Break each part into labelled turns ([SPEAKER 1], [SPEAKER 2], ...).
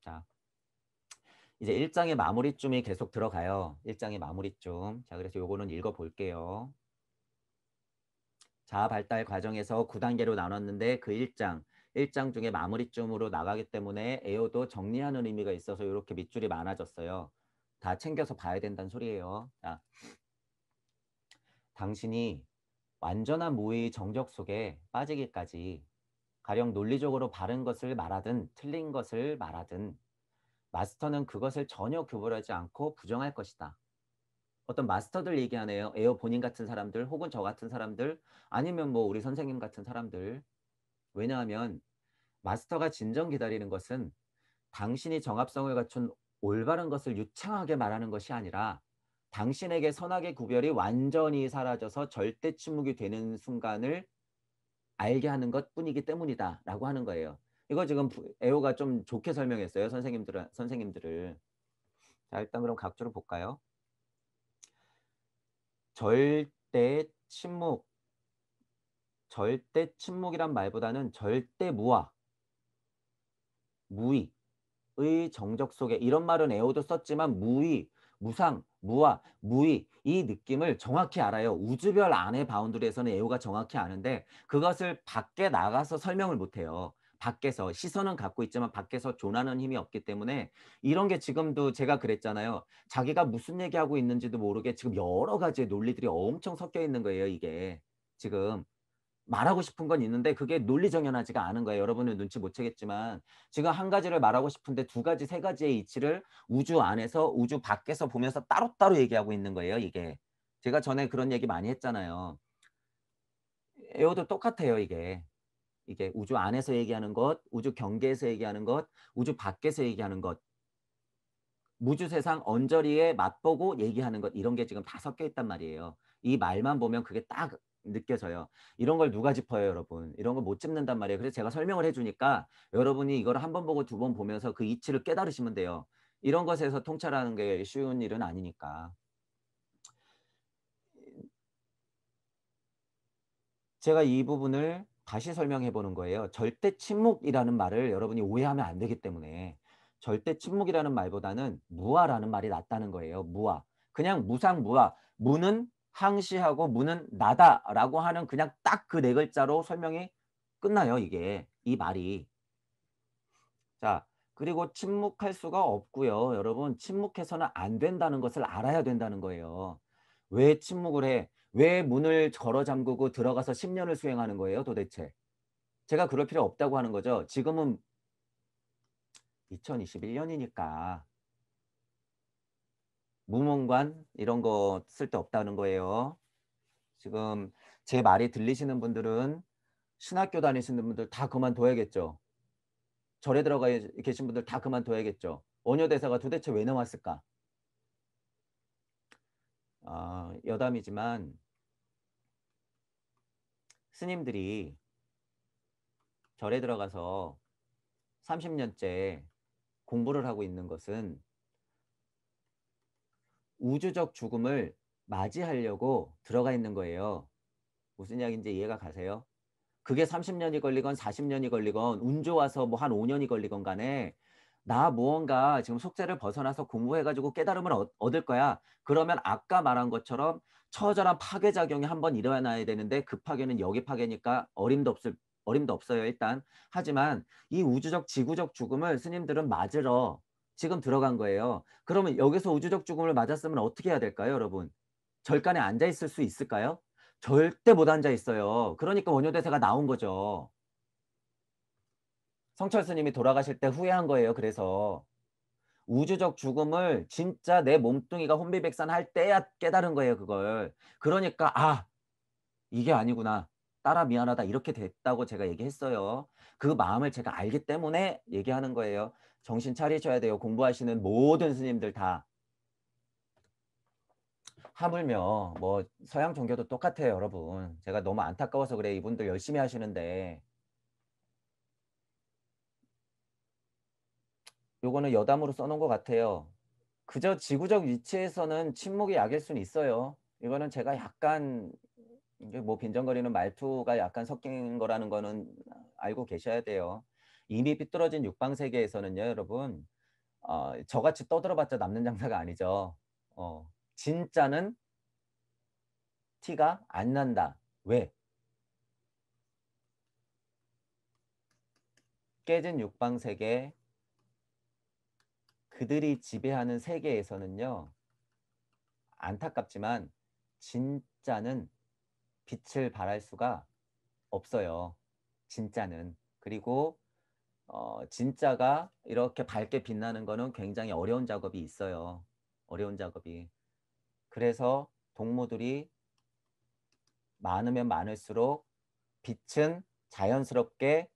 [SPEAKER 1] 자, 이제 1장의 마무리쯤이 계속 들어가요. 1장의 마무리쯤. 자, 그래서 요거는 읽어볼게요. 자 발달 과정에서 9단계로 나눴는데 그 1장, 1장 중에 마무리쯤으로 나가기 때문에 에어도 정리하는 의미가 있어서 이렇게 밑줄이 많아졌어요. 다 챙겨서 봐야 된다는 소리예요. 자, 당신이 완전한 무의 정적 속에 빠지기까지 가령 논리적으로 바른 것을 말하든 틀린 것을 말하든 마스터는 그것을 전혀 구별하지 않고 부정할 것이다. 어떤 마스터들 얘기하네요. 에어 본인 같은 사람들 혹은 저 같은 사람들 아니면 뭐 우리 선생님 같은 사람들 왜냐하면 마스터가 진정 기다리는 것은 당신이 정합성을 갖춘 올바른 것을 유창하게 말하는 것이 아니라 당신에게 선악의 구별이 완전히 사라져서 절대 침묵이 되는 순간을 알게 하는 것 뿐이기 때문이다 라고 하는 거예요. 이거 지금 에오가 좀 좋게 설명했어요. 선생님들, 선생님들을. 자, 일단 그럼 각주를 볼까요? 절대 침묵. 절대 침묵이란 말보다는 절대 무화. 무의. 의 정적 속에 이런 말은 에오도 썼지만 무의, 무상, 무와, 무의 이 느낌을 정확히 알아요. 우주별 안의 바운드리에서는 에오가 정확히 아는데 그것을 밖에 나가서 설명을 못해요. 밖에서 시선은 갖고 있지만 밖에서 존하는 힘이 없기 때문에 이런 게 지금도 제가 그랬잖아요. 자기가 무슨 얘기하고 있는지도 모르게 지금 여러 가지의 논리들이 엄청 섞여 있는 거예요. 이게 지금 말하고 싶은 건 있는데 그게 논리정연하지가 않은 거예요. 여러분은 눈치 못 채겠지만 지금 한 가지를 말하고 싶은데 두 가지, 세 가지의 이치를 우주 안에서 우주 밖에서 보면서 따로따로 얘기하고 있는 거예요. 이게 제가 전에 그런 얘기 많이 했잖아요. 에어도 똑같아요. 이게 이게 우주 안에서 얘기하는 것, 우주 경계에서 얘기하는 것, 우주 밖에서 얘기하는 것, 무주 세상 언저리에 맛보고 얘기하는 것 이런 게 지금 다 섞여 있단 말이에요. 이 말만 보면 그게 딱 느껴져요. 이런 걸 누가 짚어요, 여러분? 이런 걸 못 짚는단 말이에요. 그래서 제가 설명을 해주니까 여러분이 이걸 한 번 보고 두 번 보면서 그 이치를 깨달으시면 돼요. 이런 것에서 통찰하는 게 쉬운 일은 아니니까. 제가 이 부분을 다시 설명해 보는 거예요. 절대 침묵이라는 말을 여러분이 오해하면 안 되기 때문에 절대 침묵이라는 말보다는 무아라는 말이 낫다는 거예요. 무아. 그냥 무상 무아. 무는 항시하고 문은 나다라고 하는 그냥 딱 그 네 글자로 설명이 끝나요. 이게 이 말이. 자 그리고 침묵할 수가 없고요. 여러분 침묵해서는 안 된다는 것을 알아야 된다는 거예요. 왜 침묵을 해? 왜 문을 걸어 잠그고 들어가서 10년을 수행하는 거예요 도대체? 제가 그럴 필요 없다고 하는 거죠. 지금은 2021년이니까 무문관 이런 거 쓸데없다는 거예요. 지금 제 말이 들리시는 분들은 신학교 다니시는 분들 다 그만둬야겠죠. 절에 들어가 계신 분들 다 그만둬야겠죠. 원효대사가 도대체 왜 나왔을까? 아, 여담이지만 스님들이 절에 들어가서 30년째 공부를 하고 있는 것은 우주적 죽음을 맞이하려고 들어가 있는 거예요. 무슨 이야기인지 이해가 가세요? 그게 30년이 걸리건 40년이 걸리건 운 좋아서 뭐 한 5년이 걸리건 간에 나 무언가 지금 속세를 벗어나서 공부해가지고 깨달음을 얻, 얻을 거야. 그러면 아까 말한 것처럼 처절한 파괴작용이 한번 일어나야 되는데 그 파괴는 여기 파괴니까 어림도 없을 어림도 없어요 일단 하지만 이 우주적 지구적 죽음을 스님들은 맞으러 지금 들어간 거예요. 그러면 여기서 우주적 죽음을 맞았으면 어떻게 해야 될까요, 여러분? 절간에 앉아 있을 수 있을까요? 절대 못 앉아 있어요. 그러니까 원효대사가 나온 거죠. 성철 스님이 돌아가실 때 후회한 거예요. 그래서 우주적 죽음을 진짜 내 몸뚱이가 혼비백산 할 때야 깨달은 거예요. 그걸. 그러니까 아 이게 아니구나. 따라 미안하다 이렇게 됐다고 제가 얘기했어요. 그 마음을 제가 알기 때문에 얘기하는 거예요. 정신 차리셔야 돼요. 공부하시는 모든 스님들 다. 하물며 뭐 서양 종교도 똑같아요, 여러분. 제가 너무 안타까워서 그래. 이분들 열심히 하시는데 요거는 여담으로 써놓은 것 같아요. 그저 지구적 위치에서는 침묵이 약일 수는 있어요. 이거는 제가 약간 뭐 빈정거리는 말투가 약간 섞인 거라는 거는 알고 계셔야 돼요. 이미 삐뚤어진 육방 세계에서는요, 여러분. 어, 저같이 떠들어봤자 남는 장사가 아니죠. 어, 진짜는 티가 안 난다. 왜? 깨진 육방 세계 그들이 지배하는 세계에서는요. 안타깝지만 진짜는 빛을 발할 수가 없어요. 진짜는. 그리고 어, 진짜가 이렇게 밝게 빛나는 거는 굉장히 어려운 작업이 있어요. 어려운 작업이. 그래서 동무들이 많으면 많을수록 빛은 자연스럽게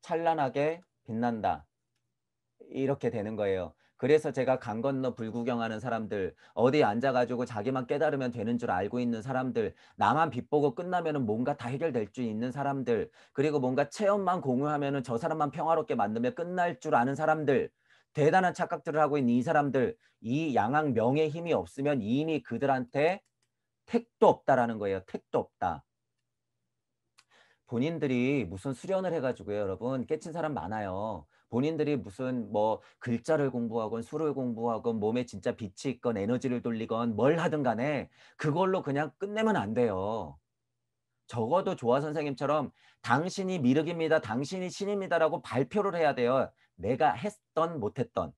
[SPEAKER 1] 찬란하게 빛난다. 이렇게 되는 거예요. 그래서 제가 강 건너 불구경하는 사람들, 어디 앉아가지고 자기만 깨달으면 되는 줄 알고 있는 사람들, 나만 빚보고 끝나면 뭔가 다 해결될 줄 있는 사람들, 그리고 뭔가 체험만 공유하면저 사람만 평화롭게 만들면 끝날 줄 아는 사람들, 대단한 착각들을 하고 있는 이 사람들, 이 양악 명의 힘이 없으면 이미 그들한테 택도 없다라는 거예요. 택도 없다. 본인들이 무슨 수련을 해가지고요, 여러분 깨친 사람 많아요. 본인들이 무슨 뭐 글자를 공부하건 수를 공부하건 몸에 진짜 빛이 있건 에너지를 돌리건 뭘 하든 간에 그걸로 그냥 끝내면 안 돼요. 적어도 조아 선생님처럼 당신이 미륵입니다. 당신이 신입니다라고 발표를 해야 돼요. 내가 했던 못했던.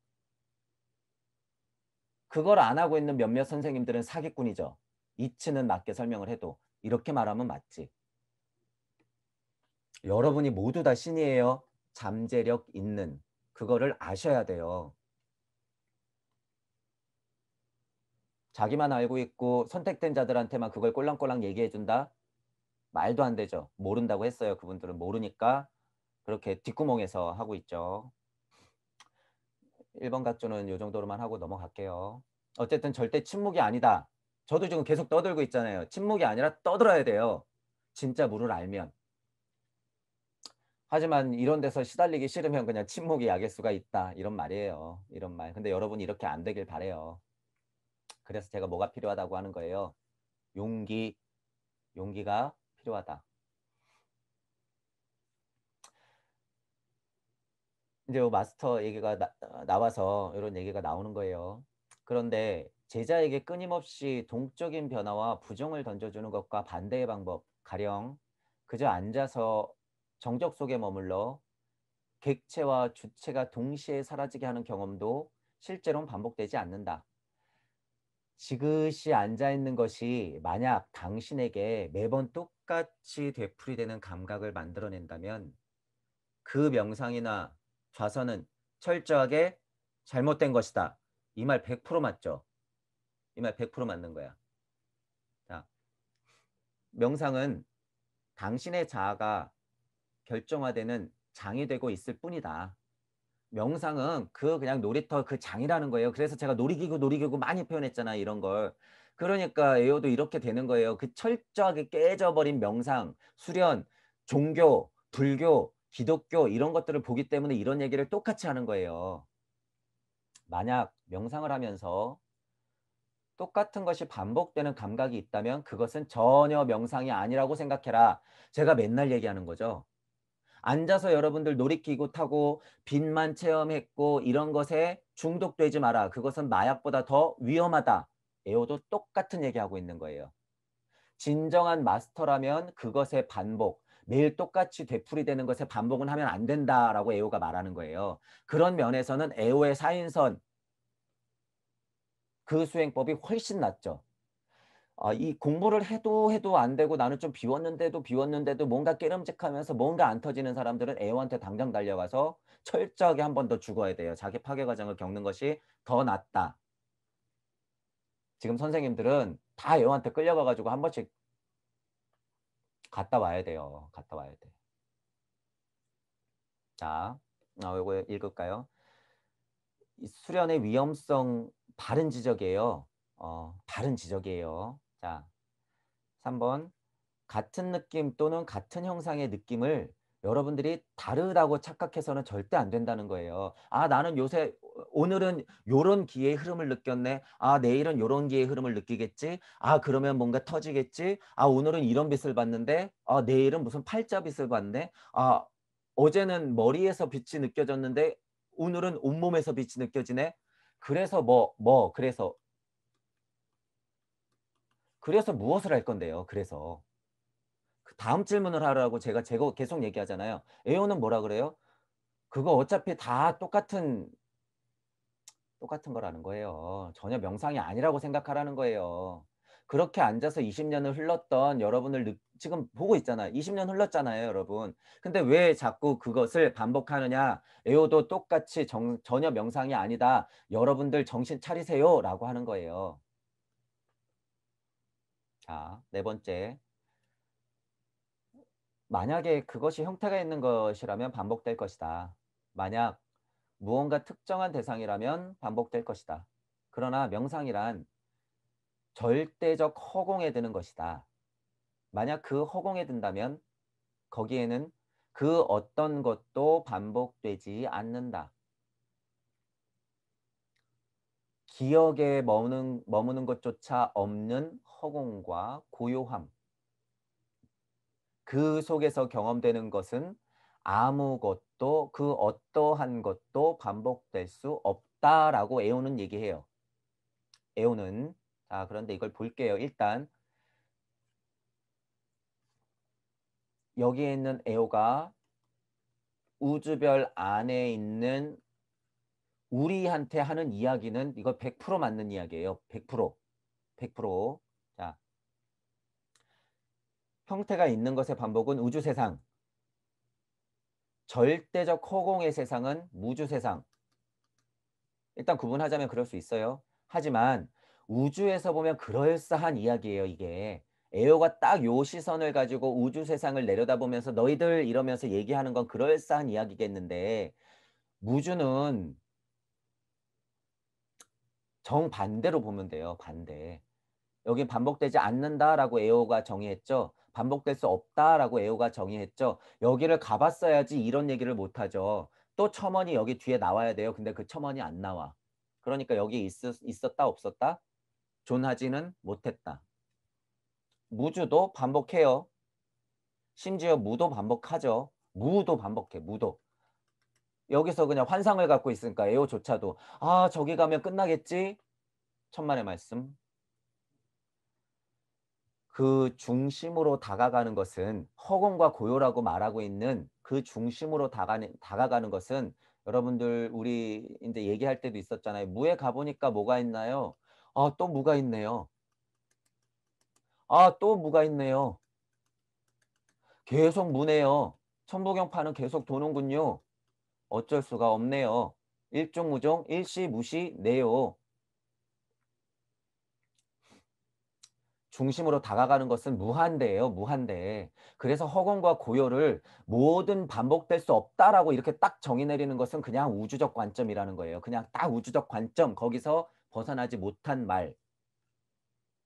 [SPEAKER 1] 그걸 안 하고 있는 몇몇 선생님들은 사기꾼이죠. 이치는 맞게 설명을 해도 이렇게 말하면 맞지. 여러분이 모두 다 신이에요. 잠재력 있는 그거를 아셔야 돼요. 자기만 알고 있고 선택된 자들한테만 그걸 꼴랑꼴랑 얘기해 준다? 말도 안 되죠. 모른다고 했어요. 그분들은 모르니까 그렇게 뒷구멍에서 하고 있죠. 1번 각주는 이 정도로만 하고 넘어갈게요. 어쨌든 절대 침묵이 아니다. 저도 지금 계속 떠들고 있잖아요. 침묵이 아니라 떠들어야 돼요. 진짜 물을 알면. 하지만 이런 데서 시달리기 싫으면 그냥 침묵이 약일 수가 있다. 이런 말이에요. 이런 말. 근데 여러분 이렇게 안 되길 바래요. 그래서 제가 뭐가 필요하다고 하는 거예요. 용기. 용기가 필요하다. 이제 마스터 얘기가 나, 나와서 이런 얘기가 나오는 거예요. 그런데 제자에게 끊임없이 동적인 변화와 부정을 던져주는 것과 반대의 방법, 가령 그저 앉아서 정적 속에 머물러 객체와 주체가 동시에 사라지게 하는 경험도 실제로는 반복되지 않는다. 지그시 앉아 있는 것이 만약 당신에게 매번 똑같이 되풀이되는 감각을 만들어낸다면 그 명상이나 좌선은 철저하게 잘못된 것이다. 이 말 100% 맞죠? 이 말 100% 맞는 거야. 자, 명상은 당신의 자아가 결정화되는 장이 되고 있을 뿐이다. 명상은 그 그냥 놀이터 그 장이라는 거예요. 그래서 제가 놀이기구 놀이기구 많이 표현했잖아 이런 걸. 그러니까 에어도 이렇게 되는 거예요. 그 철저하게 깨져버린 명상, 수련, 종교, 불교, 기독교 이런 것들을 보기 때문에 이런 얘기를 똑같이 하는 거예요. 만약 명상을 하면서 똑같은 것이 반복되는 감각이 있다면 그것은 전혀 명상이 아니라고 생각해라. 제가 맨날 얘기하는 거죠. 앉아서 여러분들 놀이기구 타고 빛만 체험했고 이런 것에 중독되지 마라. 그것은 마약보다 더 위험하다. 에오도 똑같은 얘기하고 있는 거예요. 진정한 마스터라면 그것의 반복, 매일 똑같이 되풀이되는 것에 반복은 하면 안 된다라고 에오가 말하는 거예요. 그런 면에서는 에오의 사인선, 그 수행법이 훨씬 낫죠. 아, 이 공부를 해도 해도 안 되고 나는 좀 비웠는데도 비웠는데도 뭔가 깨름직하면서 뭔가 안 터지는 사람들은 애호한테 당장 달려가서 철저하게 한 번 더 죽어야 돼요. 자기 파괴 과정을 겪는 것이 더 낫다. 지금 선생님들은 다 애호한테 끌려가가지고 한 번씩 갔다 와야 돼요. 갔다 와야 돼. 자, 아, 어, 이거 읽을까요? 수련의 위험성 바른 지적이에요. 어, 바른 지적이에요. 자, 3번 같은 느낌 또는 같은 형상의 느낌을 여러분들이 다르다고 착각해서는 절대 안 된다는 거예요. 아 나는 요새 오늘은 요런 기의 흐름을 느꼈네. 아 내일은 요런 기의 흐름을 느끼겠지. 아 그러면 뭔가 터지겠지. 아 오늘은 이런 빛을 봤는데 아 내일은 무슨 팔자 빛을 봤네. 아 어제는 머리에서 빛이 느껴졌는데 오늘은 온몸에서 빛이 느껴지네. 그래서 뭐뭐 뭐, 그래서 그래서 무엇을 할 건데요. 그래서 그 다음 질문을 하라고 제가 제거 계속 얘기하잖아요. 에오는 뭐라 그래요? 그거 어차피 다 똑같은 똑같은 거라는 거예요. 전혀 명상이 아니라고 생각하라는 거예요. 그렇게 앉아서 20년을 흘렀던 여러분을 지금 보고 있잖아요. 20년 흘렀잖아요, 여러분. 근데 왜 자꾸 그것을 반복하느냐? 에오도 똑같이 정, 전혀 명상이 아니다. 여러분들 정신 차리세요라고 하는 거예요. 자, 네 번째. 만약에 그것이 형태가 있는 것이라면 반복될 것이다. 만약 무언가 특정한 대상이라면 반복될 것이다. 그러나 명상이란 절대적 허공에 드는 것이다. 만약 그 허공에 든다면 거기에는 그 어떤 것도 반복되지 않는다. 기억에 머무는, 머무는 것조차 없는 허공과 고요함. 그 속에서 경험되는 것은 아무것도 그 어떠한 것도 반복될 수 없다라고 에오는 얘기해요. 에오는 자 그런데 이걸 볼게요. 일단 여기에 있는 에오가 우주별 안에 있는 우리한테 하는 이야기는 이거 100% 맞는 이야기예요. 100%. 100%. 자. 형태가 있는 것의 반복은 우주 세상. 절대적 허공의 세상은 무주 세상. 일단 구분하자면 그럴 수 있어요. 하지만 우주에서 보면 그럴싸한 이야기예요, 이게. 에어가 딱 요 시선을 가지고 우주 세상을 내려다보면서 너희들 이러면서 얘기하는 건 그럴싸한 이야기겠는데 무주는 정반대로 보면 돼요. 반대. 여기 반복되지 않는다라고 에오가 정의했죠. 반복될 수 없다라고 에오가 정의했죠. 여기를 가봤어야지 이런 얘기를 못하죠. 또 첨언이 여기 뒤에 나와야 돼요. 근데 그 첨언이 안 나와. 그러니까 여기 있, 있었다 없었다? 존하지는 못했다. 무주도 반복해요. 심지어 무도 반복하죠. 무도 반복해. 무도. 여기서 그냥 환상을 갖고 있으니까 에오조차도 아 저기 가면 끝나겠지 천만의 말씀 그 중심으로 다가가는 것은 허공과 고요라고 말하고 있는 그 중심으로 다가는, 다가가는 것은 여러분들 우리 이제 얘기할 때도 있었잖아요. 무에 가보니까 뭐가 있나요? 아 또 무가 있네요. 아 또 무가 있네요. 계속 무네요. 천부경파는 계속 도는군요. 어쩔 수가 없네요. 일종무종 일시무시네요. 중심으로 다가가는 것은 무한대예요. 무한대. 그래서 허공과 고요를 모든 반복될 수 없다라고 이렇게 딱 정의 내리는 것은 그냥 우주적 관점이라는 거예요. 그냥 딱 우주적 관점 거기서 벗어나지 못한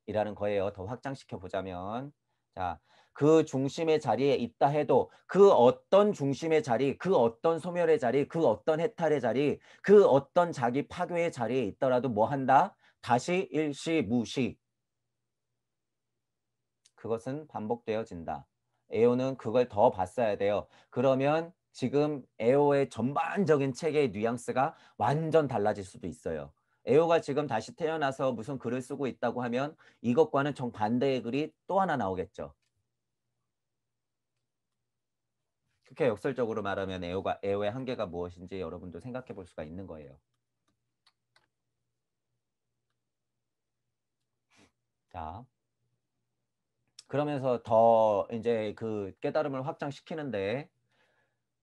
[SPEAKER 1] 말이라는 거예요. 더 확장시켜 보자면 자그 중심의 자리에 있다 해도 그 어떤 중심의 자리, 그 어떤 소멸의 자리, 그 어떤 해탈의 자리, 그 어떤 자기 파괴의 자리에 있더라도 뭐 한다? 다시 일시 무시. 그것은 반복되어진다. 에오는 그걸 더 봤어야 돼요. 그러면 지금 에오의 전반적인 책의 뉘앙스가 완전 달라질 수도 있어요. 에오가 지금 다시 태어나서 무슨 글을 쓰고 있다고 하면 이것과는 정반대의 글이 또 하나 나오겠죠. 그렇게 역설적으로 말하면 애호가, 애호의 한계가 무엇인지 여러분도 생각해 볼 수가 있는 거예요. 자, 그러면서 더 이제 그 깨달음을 확장시키는데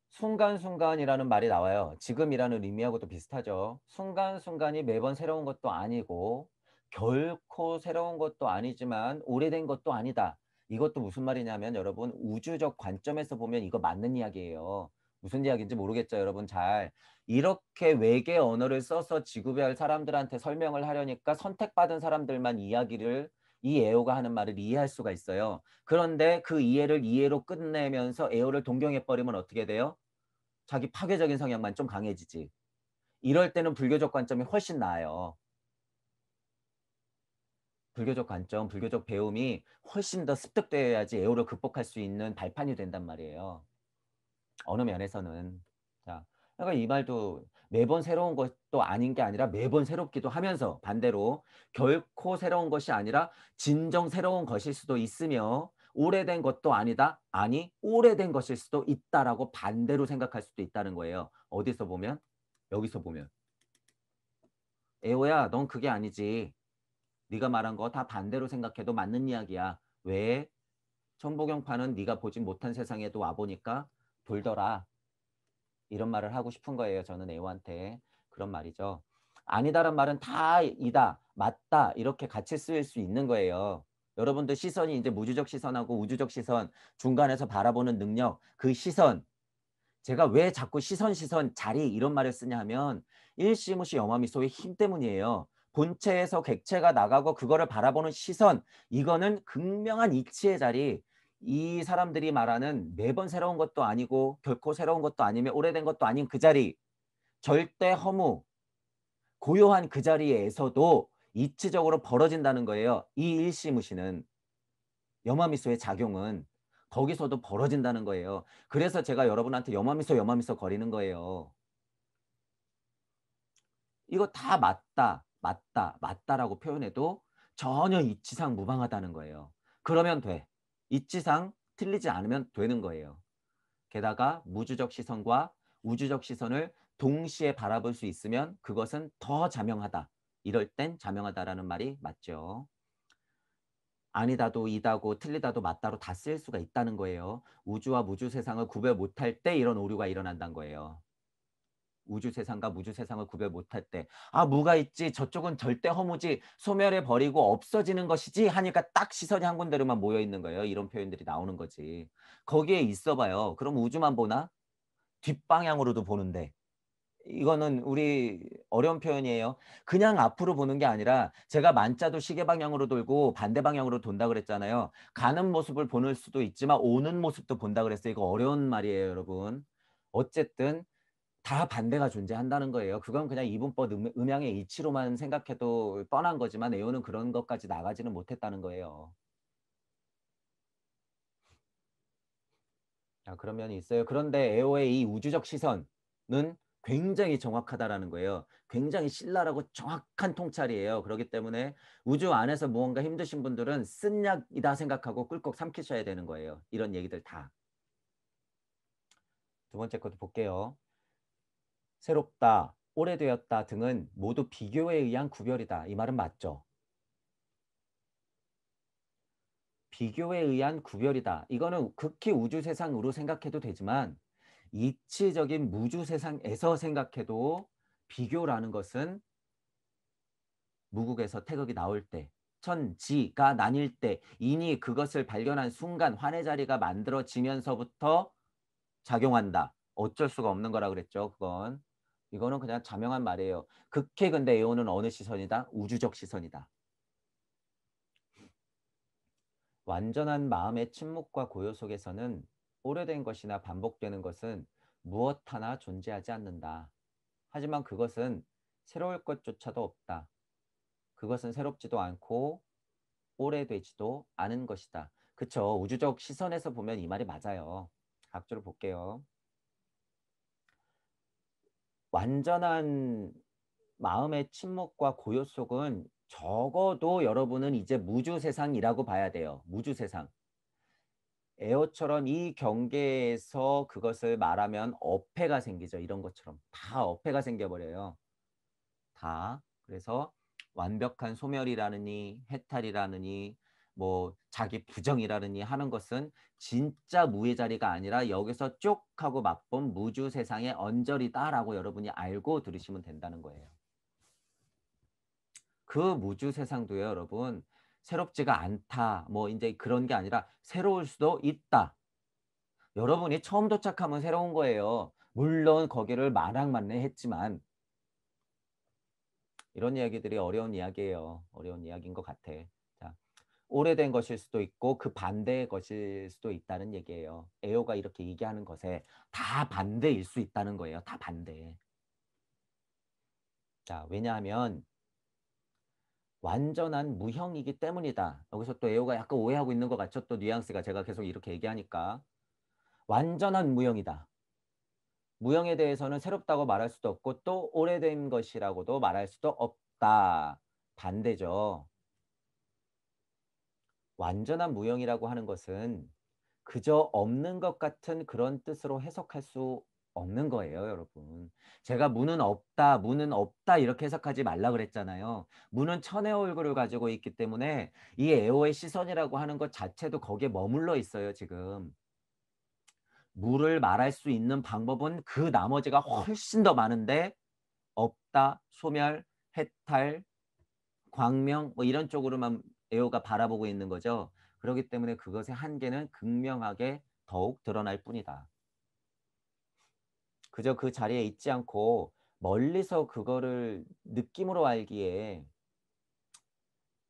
[SPEAKER 1] 순간순간이라는 말이 나와요. 지금이라는 의미하고도 비슷하죠. 순간순간이 매번 새로운 것도 아니고 결코 새로운 것도 아니지만 오래된 것도 아니다. 이것도 무슨 말이냐면 여러분 우주적 관점에서 보면 이거 맞는 이야기예요. 무슨 이야기인지 모르겠죠, 여러분 잘. 이렇게 외계 언어를 써서 지구별 사람들한테 설명을 하려니까 선택받은 사람들만 이야기를 이에호가 하는 말을 이해할 수가 있어요. 그런데 그 이해를 이해로 끝내면서 에호를 동경해 버리면 어떻게 돼요? 자기 파괴적인 성향만 좀 강해지지. 이럴 때는 불교적 관점이 훨씬 나아요. 불교적 관점, 불교적 배움이 훨씬 더습득되어야지 애호를 극복할 수 있는 발판이 된단 말이에요. 어느 면에서는. 자, 그러니까 이 말도 매번 새로운 것도 아닌 게 아니라 매번 새롭기도 하면서 반대로 결코 새로운 것이 아니라 진정 새로운 것일 수도 있으며 오래된 것도 아니다. 아니, 오래된 것일 수도 있다라고 반대로 생각할 수도 있다는 거예요. 어디서 보면? 여기서 보면. 에오야, 넌 그게 아니지. 네가 말한 거 다 반대로 생각해도 맞는 이야기야. 왜? 천보경파는 네가 보지 못한 세상에도 와보니까 돌더라. 이런 말을 하고 싶은 거예요. 저는 애호한테 그런 말이죠. 아니다란 말은 다 이다, 맞다 이렇게 같이 쓰일 수 있는 거예요. 여러분들 시선이 이제 무주적 시선하고 우주적 시선 중간에서 바라보는 능력 그 시선 제가 왜 자꾸 시선 시선 자리 이런 말을 쓰냐 하면 일시무시 영화미소의 힘 때문이에요. 본체에서 객체가 나가고 그거를 바라보는 시선 이거는 극명한 이치의 자리 이 사람들이 말하는 매번 새로운 것도 아니고 결코 새로운 것도 아니며 오래된 것도 아닌 그 자리 절대 허무 고요한 그 자리에서도 이치적으로 벌어진다는 거예요. 이 일시무시는 염화미소의 작용은 거기서도 벌어진다는 거예요. 그래서 제가 여러분한테 염화미소 염화미소 거리는 거예요. 이거 다 맞다. 맞다, 맞다라고 표현해도 전혀 이치상 무방하다는 거예요. 그러면 돼. 이치상 틀리지 않으면 되는 거예요. 게다가 무주적 시선과 우주적 시선을 동시에 바라볼 수 있으면 그것은 더 자명하다. 이럴 땐 자명하다라는 말이 맞죠. 아니다도 이다고 틀리다도 맞다로 다 쓸 수가 있다는 거예요. 우주와 무주 세상을 구별 못할 때 이런 오류가 일어난다는 거예요. 우주 세상과 무주 세상을 구별 못할 때, 아, 무가 있지, 저쪽은 절대 허무지, 소멸해 버리고 없어지는 것이지 하니까 딱 시선이 한 군데로만 모여 있는 거예요. 이런 표현들이 나오는 거지. 거기에 있어 봐요. 그럼 우주만 보나? 뒷방향으로도 보는데. 이거는 우리 어려운 표현이에요. 그냥 앞으로 보는 게 아니라 제가 만자도 시계 방향으로 돌고 반대 방향으로 돈다 그랬잖아요. 가는 모습을 보는 수도 있지만 오는 모습도 본다 그랬어요. 이거 어려운 말이에요, 여러분. 어쨌든 다 반대가 존재한다는 거예요. 그건 그냥 이분법 음, 향의 이치로만 생각해도 뻔한 거지만 에오는 그런 것까지 나가지는 못했다는 거예요. 자, 그런 면이 있어요. 그런데 에오의 이 우주적 시선은 굉장히 정확하다라는 거예요. 굉장히 신랄하고 정확한 통찰이에요. 그렇기 때문에 우주 안에서 무언가 힘드신 분들은 쓴 약이다 생각하고 꿀꺽 삼키셔야 되는 거예요. 이런 얘기들 다. 두 번째 것도 볼게요. 새롭다, 오래되었다 등은 모두 비교에 의한 구별이다. 이 말은 맞죠? 비교에 의한 구별이다. 이거는 극히 우주 세상으로 생각해도 되지만 이치적인 무주 세상에서 생각해도 비교라는 것은 무국에서 태극이 나올 때 천지가 나뉠 때 이니 그것을 발견한 순간 환의 자리가 만들어지면서부터 작용한다. 어쩔 수가 없는 거라 그랬죠. 그건 이거는 그냥 자명한 말이에요. 극혜 근대 애호는 어느 시선이다? 우주적 시선이다. 완전한 마음의 침묵과 고요 속에서는 오래된 것이나 반복되는 것은 무엇 하나 존재하지 않는다. 하지만 그것은 새로울 것조차도 없다. 그것은 새롭지도 않고 오래되지도 않은 것이다. 그쵸. 우주적 시선에서 보면 이 말이 맞아요. 각주를 볼게요. 완전한 마음의 침묵과 고요 속은 적어도 여러분은 이제 무주 세상이라고 봐야 돼요. 무주 세상. 에어처럼 이 경계에서 그것을 말하면 어폐가 생기죠. 이런 것처럼 다 어폐가 생겨버려요. 다. 그래서 완벽한 소멸이라느니 해탈이라느니 뭐 자기 부정이라느니 하는 것은 진짜 무의 자리가 아니라 여기서 쭉 하고 맛본 무주 세상의 언저리다라고 여러분이 알고 들으시면 된다는 거예요. 그 무주 세상도요, 여러분. 새롭지가 않다. 뭐 이제 그런 게 아니라 새로울 수도 있다. 여러분이 처음 도착하면 새로운 거예요. 물론 거기를 마랑만네 했지만 이런 이야기들이 어려운 이야기예요. 어려운 이야기인 것 같아. 오래된 것일 수도 있고 그 반대의 것일 수도 있다는 얘기예요. 에어가 이렇게 얘기하는 것에 다 반대일 수 있다는 거예요. 다 반대. 자, 왜냐하면 완전한 무형이기 때문이다. 여기서 또 에어가 약간 오해하고 있는 것 같죠? 또 뉘앙스가 제가 계속 이렇게 얘기하니까 완전한 무형이다. 무형에 대해서는 새롭다고 말할 수도 없고 또 오래된 것이라고도 말할 수도 없다. 반대죠. 완전한 무형이라고 하는 것은 그저 없는 것 같은 그런 뜻으로 해석할 수 없는 거예요, 여러분. 제가 문은 없다, 문은 없다 이렇게 해석하지 말라 그랬잖아요. 문은 천의 얼굴을 가지고 있기 때문에 이에어의 시선이라고 하는 것 자체도 거기에 머물러 있어요, 지금. 물을 말할 수 있는 방법은 그 나머지가 훨씬 더 많은데 없다, 소멸, 해탈, 광명 뭐 이런 쪽으로만 에어가 바라보고 있는 거죠. 그렇기 때문에 그것의 한계는 극명하게 더욱 드러날 뿐이다. 그저 그 자리에 있지 않고 멀리서 그거를 느낌으로 알기에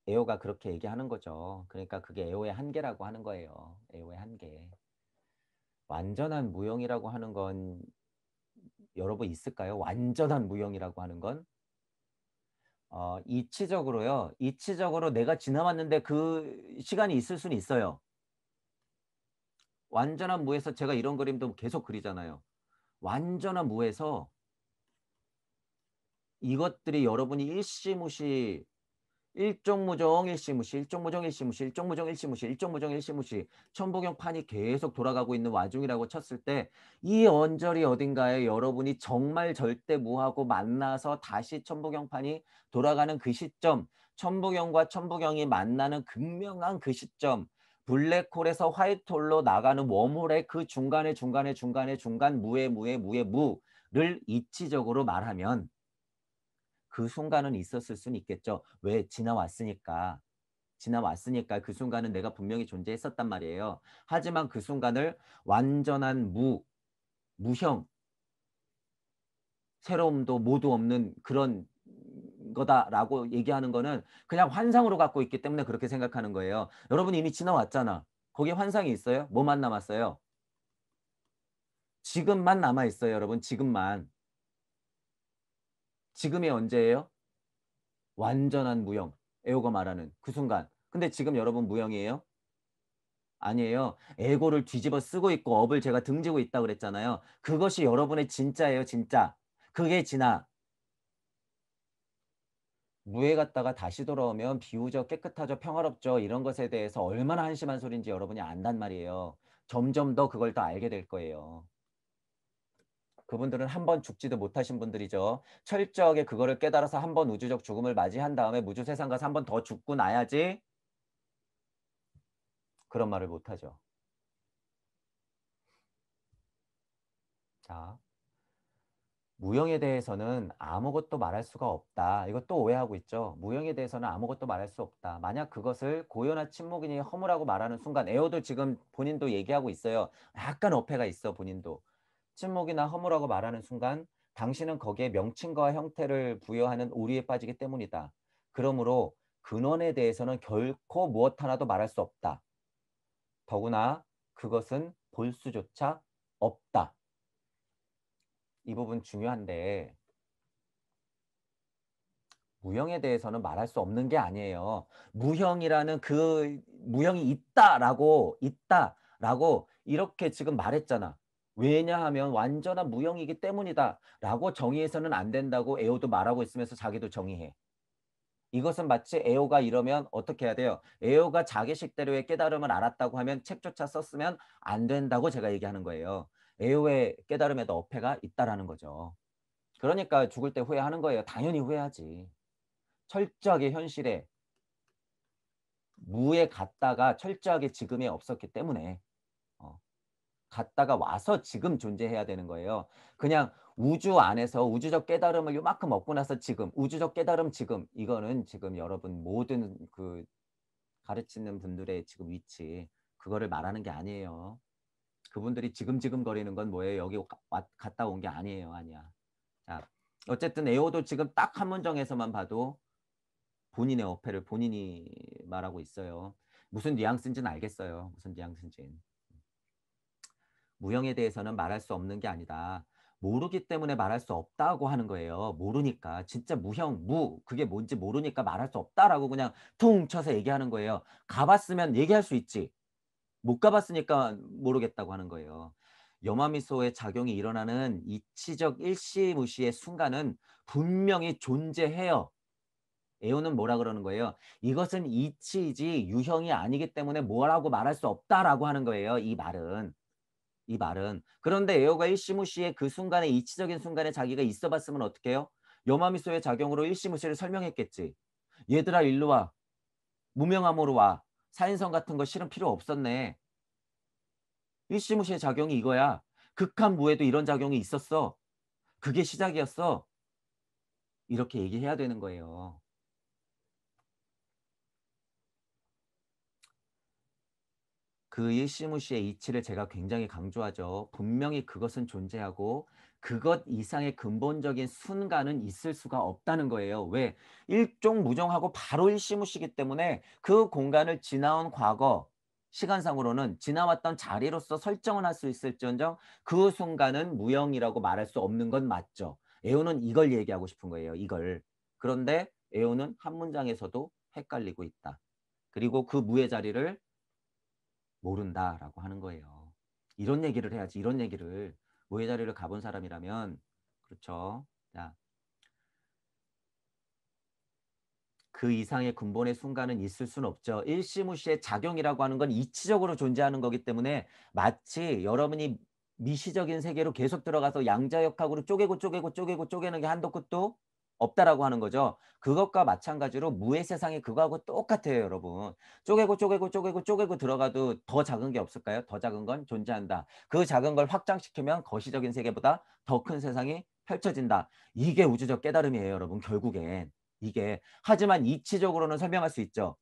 [SPEAKER 1] 에어가 그렇게 얘기하는 거죠. 그러니까 그게 에어의 한계라고 하는 거예요. 에어의 한계. 완전한 무용이라고 하는 건 여러분 있을까요? 완전한 무용이라고 하는 건 어, 이치적으로요. 이치적으로 내가 지나왔는데 그 시간이 있을 수는 있어요. 완전한 무에서 제가 이런 그림도 계속 그리잖아요. 완전한 무에서 이것들이 여러분이 일시무시 일종무종 일시무시 일종무종 일시무시 일종무종 일시무시 일종무종 일시무시 천부경판이 계속 돌아가고 있는 와중이라고 쳤을 때 이 언저리 어딘가에 여러분이 정말 절대무하고 만나서 다시 천부경판이 돌아가는 그 시점 천부경과 천부경이 만나는 극명한 그 시점 블랙홀에서 화이트홀로 나가는 웜홀의 그 중간에 중간에 중간에 중간 무에 무에 무에 무를 이치적으로 말하면 그 순간은 있었을 수는 있겠죠. 왜 지나왔으니까. 지나왔으니까 그 순간은 내가 분명히 존재했었단 말이에요. 하지만 그 순간을 완전한 무, 무형, 새로움도 모두 없는 그런 거다라고 얘기하는 거는 그냥 환상으로 갖고 있기 때문에 그렇게 생각하는 거예요. 여러분 이미 지나왔잖아. 거기에 환상이 있어요? 뭐만 남았어요? 지금만 남아 있어요, 여러분. 지금만. 지금이 언제예요? 완전한 무형. 에고가 말하는 그 순간. 근데 지금 여러분 무형이에요? 아니에요. 에고를 뒤집어 쓰고 있고 업을 제가 등지고 있다 그랬잖아요. 그것이 여러분의 진짜예요, 진짜. 그게 진화. 무에 갔다가 다시 돌아오면 비우죠, 깨끗하죠, 평화롭죠. 이런 것에 대해서 얼마나 한심한 소리인지 여러분이 안단 말이에요. 점점 더 그걸 더 알게 될 거예요. 그분들은 한 번 죽지도 못하신 분들이죠. 철저하게 그거를 깨달아서 한 번 우주적 죽음을 맞이한 다음에 무주 세상 가서 한 번 더 죽고 나야지 그런 말을 못하죠. 자, 무형에 대해서는 아무것도 말할 수가 없다. 이것도 오해하고 있죠. 무형에 대해서는 아무것도 말할 수 없다. 만약 그것을 고요나 침묵이니 허물하고 말하는 순간 에어도 지금 본인도 얘기하고 있어요. 약간 어폐가 있어 본인도. 침묵이나 허무라고 말하는 순간 당신은 거기에 명칭과 형태를 부여하는 오류에 빠지기 때문이다. 그러므로 근원에 대해서는 결코 무엇 하나도 말할 수 없다. 더구나 그것은 볼 수조차 없다. 이 부분 중요한데 무형에 대해서는 말할 수 없는 게 아니에요. 무형이라는 그 무형이 있다라고 있다라고 이렇게 지금 말했잖아. 왜냐하면 완전한 무형이기 때문이다 라고 정의해서는 안 된다고 에오도 말하고 있으면서 자기도 정의해. 이것은 마치 에오가 이러면 어떻게 해야 돼요? 에오가 자기 식대로의 깨달음을 알았다고 하면 책조차 썼으면 안 된다고 제가 얘기하는 거예요. 에오의 깨달음에도 어폐가 있다라는 거죠. 그러니까 죽을 때 후회하는 거예요. 당연히 후회하지. 철저하게 현실에 무에 갔다가 철저하게 지금에 없었기 때문에 갔다가 와서 지금 존재해야 되는 거예요. 그냥 우주 안에서 우주적 깨달음을 요만큼 얻고 나서 지금 우주적 깨달음 지금 이거는 지금 여러분 모든 그 가르치는 분들의 지금 위치 그거를 말하는 게 아니에요. 그분들이 지금 지금 거리는 건 뭐예요? 여기 왔, 갔다 온 게 아니에요, 아니야. 자, 어쨌든 에오도 지금 딱 한 문장에서만 봐도 본인의 어패를 본인이 말하고 있어요. 무슨 뉘앙스인지는 알겠어요. 무슨 뉘앙스인지는. 무형에 대해서는 말할 수 없는 게 아니다. 모르기 때문에 말할 수 없다고 하는 거예요. 모르니까 진짜 무형 무 그게 뭔지 모르니까 말할 수 없다라고 그냥 퉁 쳐서 얘기하는 거예요. 가봤으면 얘기할 수 있지. 못 가봤으니까 모르겠다고 하는 거예요. 여마미소의 작용이 일어나는 이치적 일시무시의 순간은 분명히 존재해요. 에오는 뭐라 그러는 거예요? 이것은 이치이지 유형이 아니기 때문에 뭐라고 말할 수 없다라고 하는 거예요. 이 말은. 이 말은 그런데 에어가 일시무시의 그 순간에 이치적인 순간에 자기가 있어봤으면 어떡 해요? 요마미소의 작용으로 일시무시를 설명했겠지. 얘들아 일로 와. 무명함으로 와. 사인성 같은 거 실은 필요 없었네. 일시무시의 작용이 이거야. 극한 무에도 이런 작용이 있었어. 그게 시작이었어. 이렇게 얘기해야 되는 거예요. 그 일시무시의 이치를 제가 굉장히 강조하죠. 분명히 그것은 존재하고 그것 이상의 근본적인 순간은 있을 수가 없다는 거예요. 왜? 일종 무정하고 바로 일시무시기 때문에 그 공간을 지나온 과거, 시간상으로는 지나왔던 자리로서 설정을할 수 있을지언정 그 순간은 무형이라고 말할 수 없는 건 맞죠. 에오는 이걸 얘기하고 싶은 거예요. 이걸. 그런데 에오는 한 문장에서도 헷갈리고 있다. 그리고 그 무의 자리를 모른다라고 하는 거예요. 이런 얘기를 해야지 이런 얘기를 모의 자리를 가본 사람이라면 그렇죠. 자, 그 이상의 근본의 순간은 있을 수 없죠. 일시무시의 작용이라고 하는 건 이치적으로 존재하는 거기 때문에 마치 여러분이 미시적인 세계로 계속 들어가서 양자역학으로 쪼개고 쪼개고 쪼개고 쪼개는 게 한도 끝도 없다라고 하는 거죠. 그것과 마찬가지로 무의 세상이 그거하고 똑같아요, 여러분. 쪼개고 쪼개고 쪼개고 쪼개고 들어가도 더 작은 게 없을까요? 더 작은 건 존재한다. 그 작은 걸 확장시키면 거시적인 세계보다 더 큰 세상이 펼쳐진다. 이게 우주적 깨달음이에요, 여러분. 결국엔 이게 하지만 이치적으로는 설명할 수 있죠.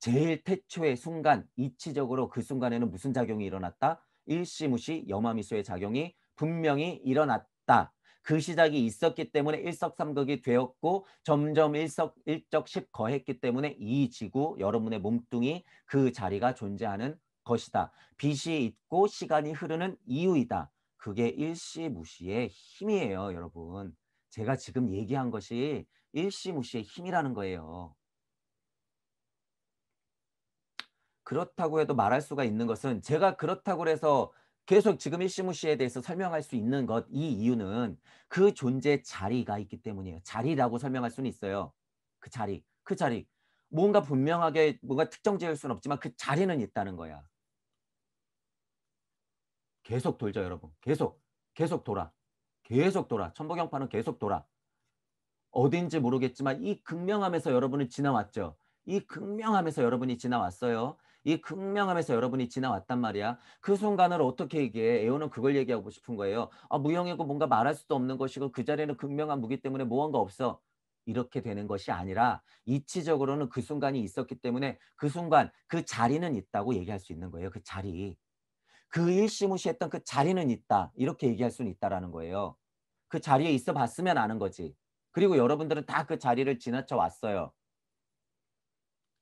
[SPEAKER 1] 제일 태초의 순간, 이치적으로 그 순간에는 무슨 작용이 일어났다? 일시무시 여마미소의 작용이 분명히 일어났다. 그 시작이 있었기 때문에 일석삼극이 되었고 점점 일석 일적씩 거했기 때문에 이 지구 여러분의 몸뚱이 그 자리가 존재하는 것이다. 빛이 있고 시간이 흐르는 이유이다. 그게 일시무시의 힘이에요, 여러분. 제가 지금 얘기한 것이 일시무시의 힘이라는 거예요. 그렇다고 해도 말할 수가 있는 것은 제가 그렇다고 해서 계속 지금 일시무시에 대해서 설명할 수 있는 것 이 이유는 그 존재 자리가 있기 때문이에요. 자리라고 설명할 수는 있어요. 그 자리, 그 자리. 뭔가 분명하게 뭔가 특정 지을 수는 없지만 그 자리는 있다는 거야. 계속 돌죠, 여러분. 계속, 계속 돌아. 계속 돌아. 천보경파는 계속 돌아. 어딘지 모르겠지만 이 극명함에서 여러분이 지나왔죠. 이 극명함에서 여러분이 지나왔어요. 이 극명함에서 여러분이 지나왔단 말이야. 그 순간을 어떻게 얘기해? 에오는 그걸 얘기하고 싶은 거예요. 아, 무형이고 뭔가 말할 수도 없는 것이고 그 자리에는 극명한 무기 때문에 무언가 없어. 이렇게 되는 것이 아니라 이치적으로는 그 순간이 있었기 때문에 그 순간 그 자리는 있다고 얘기할 수 있는 거예요. 그 자리. 그 일시무시했던 그 자리는 있다. 이렇게 얘기할 수는 있다라는 거예요. 그 자리에 있어 봤으면 아는 거지. 그리고 여러분들은 다 그 자리를 지나쳐 왔어요.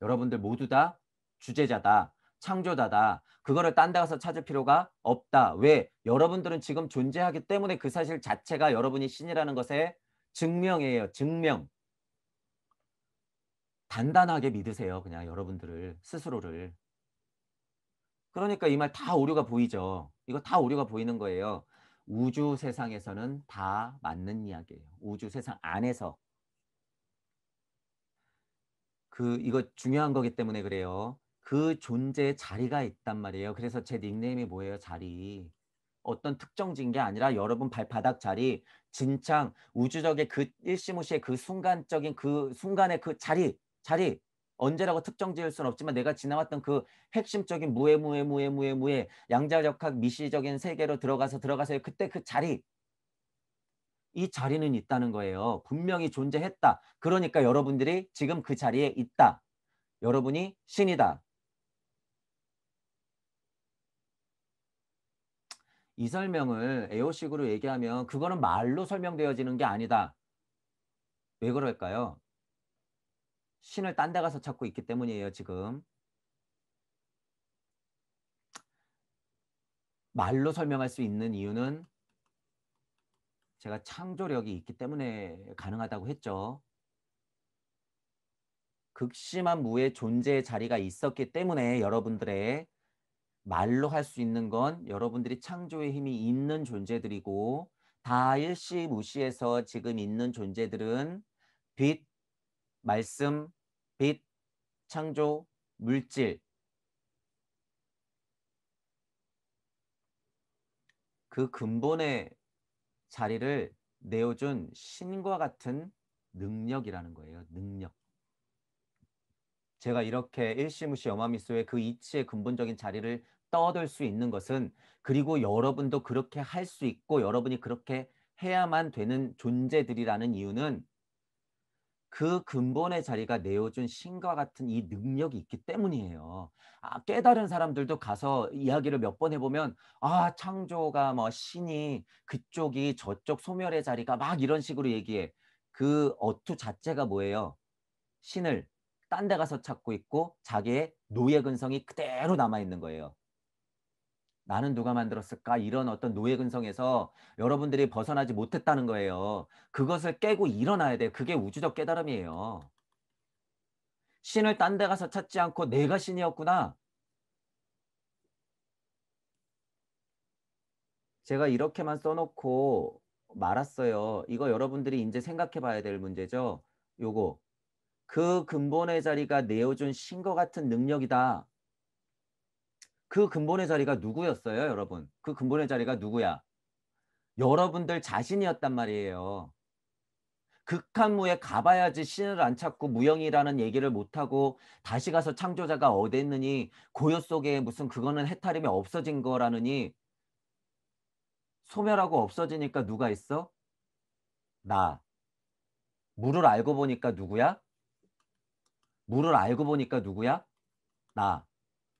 [SPEAKER 1] 여러분들 모두 다 주제자다. 창조자다. 그거를 딴 데 가서 찾을 필요가 없다. 왜? 여러분들은 지금 존재하기 때문에 그 사실 자체가 여러분이 신이라는 것의 증명이에요. 증명. 단단하게 믿으세요. 그냥 여러분들을 스스로를. 그러니까 이 말 다 오류가 보이죠. 이거 다 오류가 보이는 거예요. 우주 세상에서는 다 맞는 이야기예요. 우주 세상 안에서. 그 이거 중요한 거기 때문에 그래요. 그 존재의 자리가 있단 말이에요. 그래서 제 닉네임이 뭐예요? 자리. 어떤 특정진 게 아니라 여러분 발바닥 자리, 진창, 우주적의 그 일시무시의 그 순간적인 그 순간의 그 자리, 자리. 언제라고 특정 지을 수는 없지만 내가 지나왔던 그 핵심적인 무해 무해 무해 무해 무해 양자역학 미시적인 세계로 들어가서 들어가서 그때 그 자리 이 자리는 있다는 거예요. 분명히 존재했다. 그러니까 여러분들이 지금 그 자리에 있다. 여러분이 신이다. 이 설명을 에어식으로 얘기하면 그거는 말로 설명되어지는 게 아니다. 왜 그럴까요? 신을 딴 데 가서 찾고 있기 때문이에요, 지금. 말로 설명할 수 있는 이유는 제가 창조력이 있기 때문에 가능하다고 했죠. 극심한 무의 존재의 자리가 있었기 때문에 여러분들의 말로 할 수 있는 건 여러분들이 창조의 힘이 있는 존재들이고 다 일시 무시해서 지금 있는 존재들은 빛, 말씀, 빛, 창조, 물질 그 근본의 자리를 내어준 신과 같은 능력이라는 거예요. 능력. 제가 이렇게 일시무시 어마미소의 그 이치의 근본적인 자리를 떠들 수 있는 것은 그리고 여러분도 그렇게 할 수 있고 여러분이 그렇게 해야만 되는 존재들이라는 이유는 그 근본의 자리가 내어준 신과 같은 이 능력이 있기 때문이에요. 아, 깨달은 사람들도 가서 이야기를 몇 번 해보면 아 창조가 뭐 신이 그쪽이 저쪽 소멸의 자리가 막 이런 식으로 얘기해. 그 어투 자체가 뭐예요? 신을 딴 데 가서 찾고 있고 자기의 노예 근성이 그대로 남아 있는 거예요. 나는 누가 만들었을까? 이런 어떤 노예 근성에서 여러분들이 벗어나지 못했다는 거예요. 그것을 깨고 일어나야 돼요. 그게 우주적 깨달음이에요. 신을 딴 데 가서 찾지 않고 내가 신이었구나. 제가 이렇게만 써놓고 말았어요. 이거 여러분들이 이제 생각해 봐야 될 문제죠. 요거. 그 근본의 자리가 내어준 신과 같은 능력이다. 그 근본의 자리가 누구였어요, 여러분? 그 근본의 자리가 누구야? 여러분들 자신이었단 말이에요. 극한무에 가봐야지 신을 안 찾고 무형이라는 얘기를 못하고 다시 가서 창조자가 어딨느니 고요 속에 무슨 그거는 해탈임이 없어진 거라느니 소멸하고 없어지니까 누가 있어? 나. 물을 알고 보니까 누구야? 물을 알고 보니까 누구야? 나.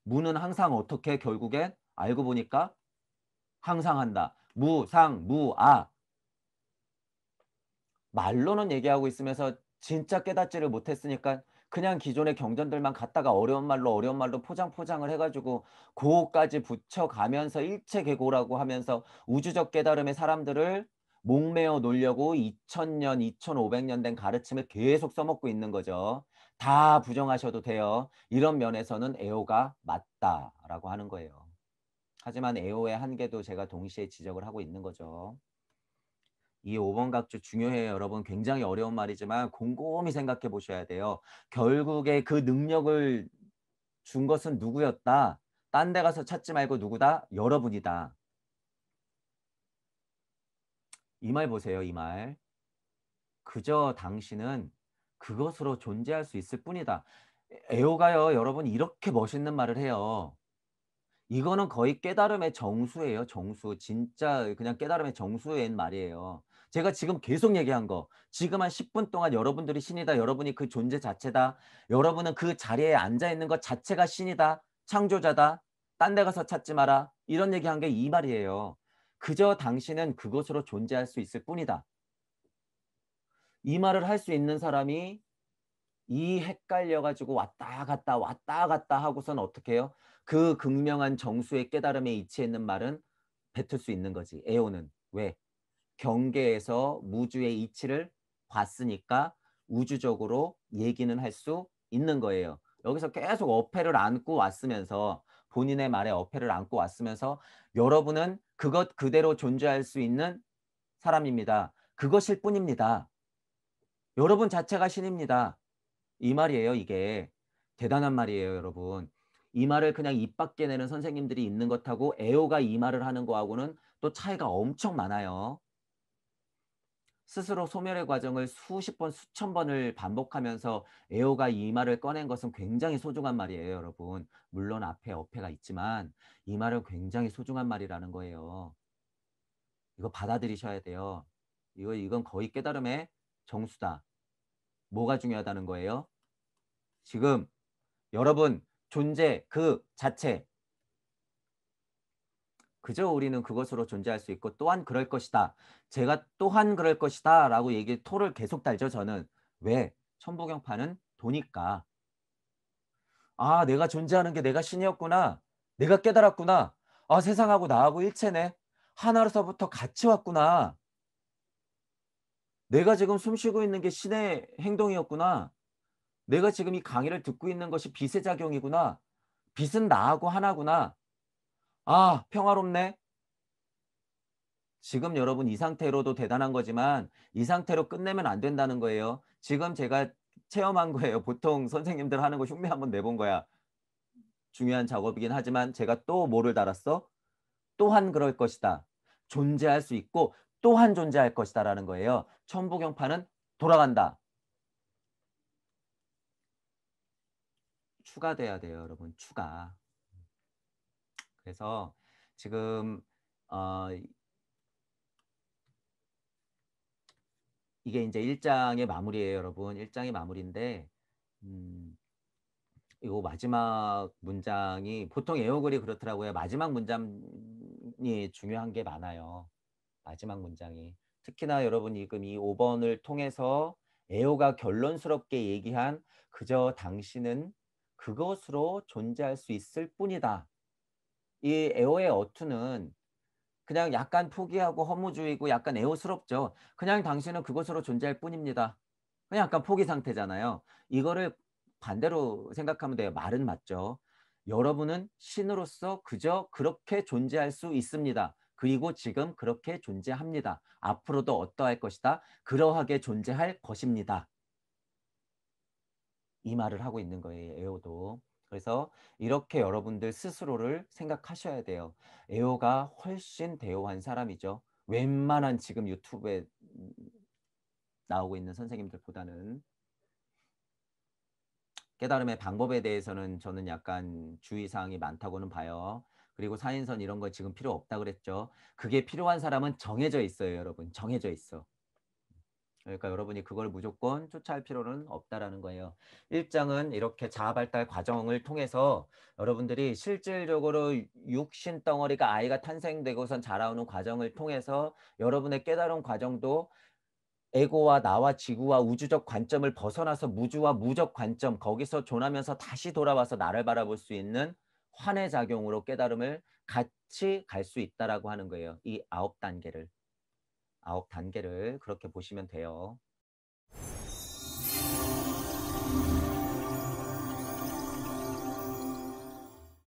[SPEAKER 1] 무는 항상 어떻게 결국에 알고 보니까 항상 한다. 무, 상, 무, 아. 말로는 얘기하고 있으면서 진짜 깨닫지를 못했으니까 그냥 기존의 경전들만 갖다가 어려운 말로 어려운 말로 포장 포장을 해가지고 고까지 붙여가면서 일체계고라고 하면서 우주적 깨달음의 사람들을 목매어 놓으려고 2000년, 2500년 된 가르침을 계속 써먹고 있는 거죠. 다 부정하셔도 돼요. 이런 면에서는 애호가 맞다라고 하는 거예요. 하지만 애호의 한계도 제가 동시에 지적을 하고 있는 거죠. 이 5번 각주 중요해요. 여러분 굉장히 어려운 말이지만 곰곰이 생각해 보셔야 돼요. 결국에 그 능력을 준 것은 누구였다? 딴 데 가서 찾지 말고 누구다? 여러분이다. 이 말 보세요. 이 말. 그저 당신은 그것으로 존재할 수 있을 뿐이다. 에오가요, 여러분 이렇게 멋있는 말을 해요. 이거는 거의 깨달음의 정수예요. 정수. 진짜 그냥 깨달음의 정수인 말이에요. 제가 지금 계속 얘기한 거. 지금 한 10분 동안 여러분들이 신이다. 여러분이 그 존재 자체다. 여러분은 그 자리에 앉아 있는 것 자체가 신이다. 창조자다. 딴 데 가서 찾지 마라. 이런 얘기한 게 이 말이에요. 그저 당신은 그것으로 존재할 수 있을 뿐이다. 이 말을 할 수 있는 사람이 이 헷갈려가지고 왔다 갔다 왔다 갔다 하고선 어떻게 해요? 그 극명한 정수의 깨달음에 이치있는 해 말은 뱉을 수 있는 거지. 에오는. 왜? 경계에서 무주의 이치를 봤으니까 우주적으로 얘기는 할 수 있는 거예요. 여기서 계속 어패를 안고 왔으면서 본인의 말에 어패를 안고 왔으면서 여러분은 그것 그대로 존재할 수 있는 사람입니다. 그것일 뿐입니다. 여러분 자체가 신입니다. 이 말이에요, 이게. 대단한 말이에요, 여러분. 이 말을 그냥 입 밖에 내는 선생님들이 있는 것하고 애호가 이 말을 하는 거하고는 또 차이가 엄청 많아요. 스스로 소멸의 과정을 수십 번, 수천 번을 반복하면서 에오가 이 말을 꺼낸 것은 굉장히 소중한 말이에요, 여러분. 물론 앞에 어폐가 있지만 이 말은 굉장히 소중한 말이라는 거예요. 이거 받아들이셔야 돼요. 이거 이건 거의 깨달음의 정수다. 뭐가 중요하다는 거예요? 지금 여러분 존재 그 자체 그저 우리는 그것으로 존재할 수 있고 또한 그럴 것이다. 제가 또한 그럴 것이다 라고 얘기 토를 계속 달죠 저는. 왜? 천부경파는 도니까. 아 내가 존재하는 게 내가 신이었구나. 내가 깨달았구나. 아 세상하고 나하고 일체네. 하나로서부터 같이 왔구나. 내가 지금 숨 쉬고 있는 게 신의 행동이었구나. 내가 지금 이 강의를 듣고 있는 것이 빛의 작용이구나. 빛은 나하고 하나구나. 아, 평화롭네. 지금 여러분 이 상태로도 대단한 거지만 이 상태로 끝내면 안 된다는 거예요. 지금 제가 체험한 거예요. 보통 선생님들 하는 거 흉내 한번 내본 거야. 중요한 작업이긴 하지만 제가 또 뭐를 달았어? 또한 그럴 것이다. 존재할 수 있고 또한 존재할 것이다라는 거예요. 천부경파는 돌아간다. 추가돼야 돼요, 여러분. 추가. 그래서 지금 어, 이게 이제 1장의 마무리예요, 여러분. 1장의 마무리인데 음, 이거 마지막 문장이 보통 애호글이 그렇더라고요. 마지막 문장이 중요한 게 많아요. 마지막 문장이 특히나 여러분 지금 이 5번을 통해서 에오가 결론스럽게 얘기한 그저 당신은 그것으로 존재할 수 있을 뿐이다. 이 에오의 어투는 그냥 약간 포기하고 허무주의고 약간 에오스럽죠. 그냥 당신은 그것으로 존재할 뿐입니다. 그냥 약간 포기 상태잖아요. 이거를 반대로 생각하면 돼요. 말은 맞죠. 여러분은 신으로서 그저 그렇게 존재할 수 있습니다. 그리고 지금 그렇게 존재합니다. 앞으로도 어떠할 것이다. 그러하게 존재할 것입니다. 이 말을 하고 있는 거예요. 에오도. 그래서 이렇게 여러분들 스스로를 생각하셔야 돼요. 에오가 훨씬 대우한 사람이죠. 웬만한 지금 유튜브에 나오고 있는 선생님들보다는 깨달음의 방법에 대해서는 저는 약간 주의사항이 많다고는 봐요. 그리고 사인선 이런 거 지금 필요 없다 그랬죠. 그게 필요한 사람은 정해져 있어요, 여러분. 정해져 있어. 그러니까 여러분이 그걸 무조건 쫓아할 필요는 없다라는 거예요. 1장은 이렇게 자아발달 과정을 통해서 여러분들이 실질적으로 육신 덩어리가 아이가 탄생되고선 자라오는 과정을 통해서 여러분의 깨달은 과정도 에고와 나와 지구와 우주적 관점을 벗어나서 무주와 무적 관점 거기서 존하면서 다시 돌아와서 나를 바라볼 수 있는 환해 작용으로 깨달음을 같이 갈 수 있다라고 하는 거예요. 이 아홉 단계를 아홉 단계를 그렇게 보시면 돼요.